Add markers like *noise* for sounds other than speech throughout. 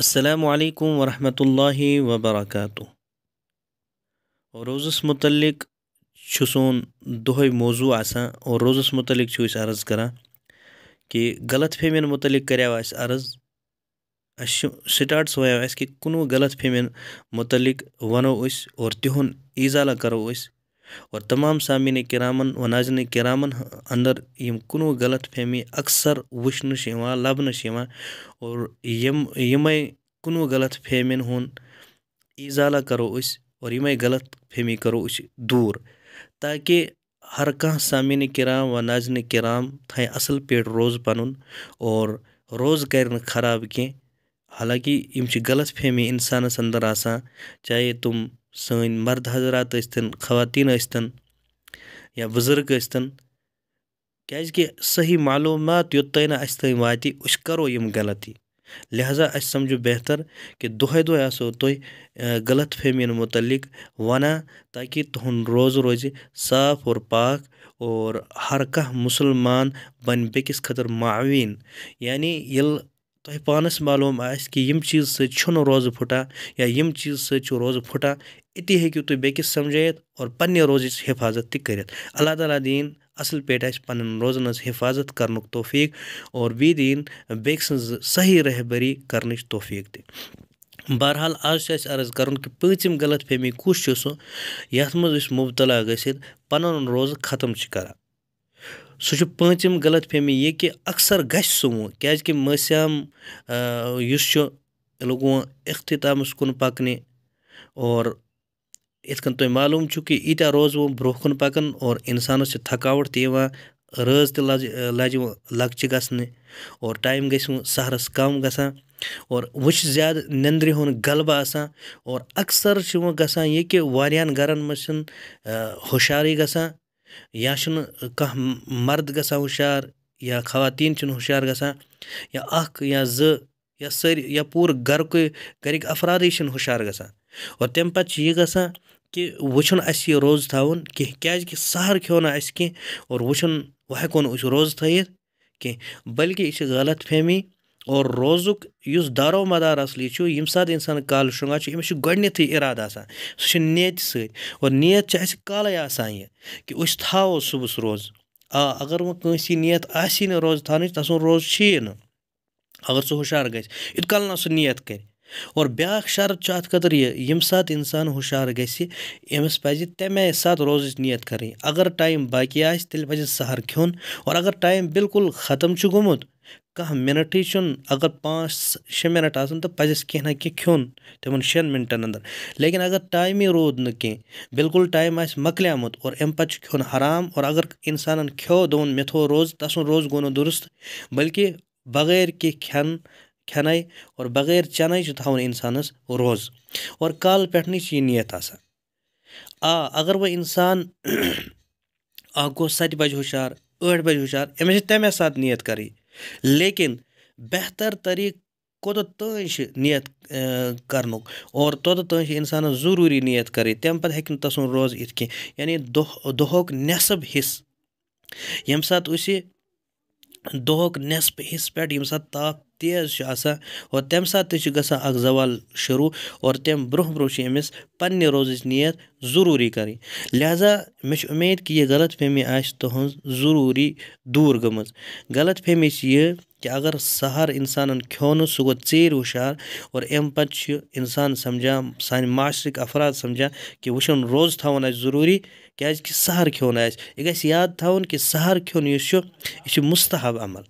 السلام علیکم ورحمۃ اللہ وبرکاتہ روزس متعلق چھ دہے موضوع اور روزس متعلق عرض کران کہ غلط فہمین متعلق کریو اس عرض سٹاٹس ویو اس کہ کنو غلط فہمین متعلق ونو اس اور تہن ایزالہ کرو اس اور تمام سامعین کرامن و ناظرین کرامن اندر یم کنو غلط فہمی اکثر وچن لبن اور یم یمے کنو غلط فہمین ہن اضالہ کرو اس اور یمے غلط فہمی کرو اس دور تاکہ ہر کان سامعین کرام و ناظرین کرام تھائیں اصل پیٹ روز پنن اور روز کرن خراب کی حالانکہ یم غلط فہمی انسانس اندر آسان چاہے تم سن مرد حضرات ٲسۍتَن خواتین ٲسۍتَن یا بزرگ ٲسۍتَن کیٛازِکہِ صحیح معلومات اَسہِ نا واتہِ واتی کَرو یِم غلطی لہذا اس سمجھو بہتر دۄہَے دۄہَے آسو تھی غلط فہم متعلق وَنان تاکہ تُہُنٛد روز روز صاف اور پاک اور ہر کانٛہہ مسلمان بن بیس خطر معاون یعنی یل تۄہہِ پانَس معلوٗم آسہِ کہِ ییٚمہِ چیٖز سۭتۍ چھُنہٕ روزٕ پھٕٹان یا ییٚمہِ چیٖز سۭتۍ چھُ روزٕ پھٕٹان أتی ہیٚکِو تُہۍ بیٚکِس سَمجٲیِتھ اور پنٛنہِ روزٕچ حِفاظت تہِ کٔرِتھ اللہ تعالیٰ دِیِن اَصٕل پٲٹھۍ اَسہِ پَنٕنۍ روزَن ہٕنٛز حِفاظت کَرنُک توفیٖق اور بیٚیہِ دِیِن بیٚکہِ سٕنٛز صحیح رہبٔری کَرنٕچ توفیٖق تہِ بہرحال آز چھُ اَسہِ عرض کَرُن کہِ پٲنٛژِم غلط فہمی کُس چھُ سُہ یَتھ منٛز أسۍ مُبتلا گٔژھِتھ پَنُن روزٕ ختم چھِ کَران پٲنٛژِم غلط فہمی یہ کہ اکثر گز سو کسی لگو اختتام کن پکنہ اتن تھی معلوم کہ ایتیا روز اور اِنسانَس کن تھکاوَٹ تہِ یِوان تھکاؤٹ تہِ رز تج وۄنۍ لکچہ گژھنہِ اور ٹائم گیس و سہرس کم وۄنۍ چھِ زیادہ نندر ہند غلبہ آسان اور اکثر یہِ یہ کہ گَرَن منٛز چھِنہٕ ہُشارٕے گا یا چھُنہٕ کانٛہہ مَرد گژھان ہُشار یا خواتیٖن چھِنہٕ ہُشار گژھان یا اَکھ یا زٕ یا سٲری یا پوٗرٕ گَرکُے گَرِکۍ اَفرادٕے چھِنہٕ ہُشار گژھان اور تَمہِ پَتہٕ چھِ یہِ گژھان کہِ وۄنۍ چھُنہٕ اَسہِ یہِ روزٕ تھاوُن کینٛہہ کیٛازِکہِ سَہَر کھیوٚو نہٕ اَسہِ کینٛہہ اور وۄنۍ چھُنہٕ وۄنۍ ہٮ۪کو نہٕ أسۍ روزٕ تھٲیِتھ کینٛہہ بٔلکہِ یہِ چھِ غلط فہمی او روز دار و مدار رسل یہ سات انسان کال شیاد آسان سُہ چھُ نیتہِ سۭتۍ اور نیت چھِ اَسہِ آسان یہِ کہِ أسۍ تھاوو صس روزٕ آ اگر وۄنۍ وہ نیت نہٕ آ روز تانچ روزٕ روز نہٕ اگر سُہ ہُشار گژھِ یت کال نہٕ سُہ نیت کَرِ اور بیاکھ شرط چھ ات خطر یہ یم سات انسان ہوشیار گسی امس پزی تمے سات روزچ نیت کریں اگر ٹائم باقی آس تیل پزی سحر کھیون اور اگر ٹائم بالکل ختم چھ گومت کہ منٹی چن اگر پانچ شی منٹ آسن تو پزس کی نہ کی کھیون تمن شین منٹن اندر لیکن اگر ٹائم ہی رود نہ کی بالکل ٹائم آس مکلیامت اور ام پچ کھیون حرام اور اگر انسانن کھیو دون میتھو روز تسن روز گونو درست بلکہ بغیر کی کھن بغٲر بغیر چھُ تھاوُن انسان روز پٮ۪ٹھنٕے کال یہِ نیت آسان آ اگر *clears throat* ہُشار ٲٹھِ بج ہُشار أمِس چھِ تَمے ساتہٕ نیت کری لیکن بہتر طریقہ کوتان نیت کروت ان نیت کری نہٕ تَسُنٛد روز یعنی ییٚمہِ ساتہٕ أسۍ یہِ یم نٮ۪صفہٕ حِصہٕ پٮ۪ٹھ ییٚمہِ ساتہٕ تاپھ تیز اور چھُ سات اَکھ زوال شروع اور تم برہ برس پنہ روز نیت ضروری اُمید لہذا یہِ غلط فہمی آسہِ تُہٕنٛز ضروری دور گٔمٕژ غلط فہمی چھِ یہ کہ اگر سحر انسان کیر وشار امپیس سمجھان سانے معاشرک افراد سمجھان کہ وشن روز تک ضروری سہر کھن آاد تہ سحر چھُ مستحب عمل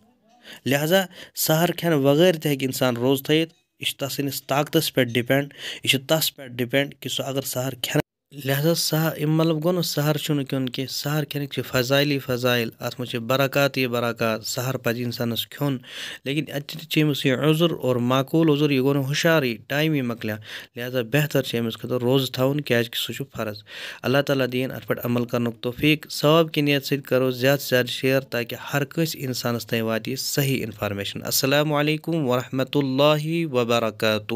لہذا سہر کغیر تک انسان روز طاقتَس پٮ۪ٹھ ڈِپٮ۪نٛڈ یہِ یہ تس پٮ۪ٹھ ڈِپٮ۪نٛڈ کہ سُہ اگر سہر کھٮ۪نہٕ لہٰذا سہ مطلب گوٚو نہٕ سحر چھُنہٕ کیوٚن کینٛہہ سحر کھٮ۪نٕکۍ چھِ فضایلی فضایل اَتھ منٛز چھِ برکات یہِ برکات سحر پَزِ اِنسانَس کھیوٚن لیکِن اَتہِ تہِ چھِ أمِس یہِ عُزُر اور معقوٗل عُزُر یہِ گوٚو نہٕ ہُشارٕے ٹایمٕے مۄکلیٛو لِہٰذا بہتر چھِ أمِس خٲطرٕ روزٕ تھاوُن کیٛازِکہِ سُہ چھُ فرض اللہ تعالیٰ دِیِن اَتھ پٮ۪ٹھ عمل کَرنُک توفیٖق ثواب کہِ نیت سۭتۍ کَرو زیادٕ سے زیادٕ شِیر تاکہِ ہر کٲنٛسہِ اِنسانَس تانۍ واتہِ یہِ صحیح اِنفارمیشَن اَسلامُ علیکُم ورحمتہ اللہ وبرکاتہ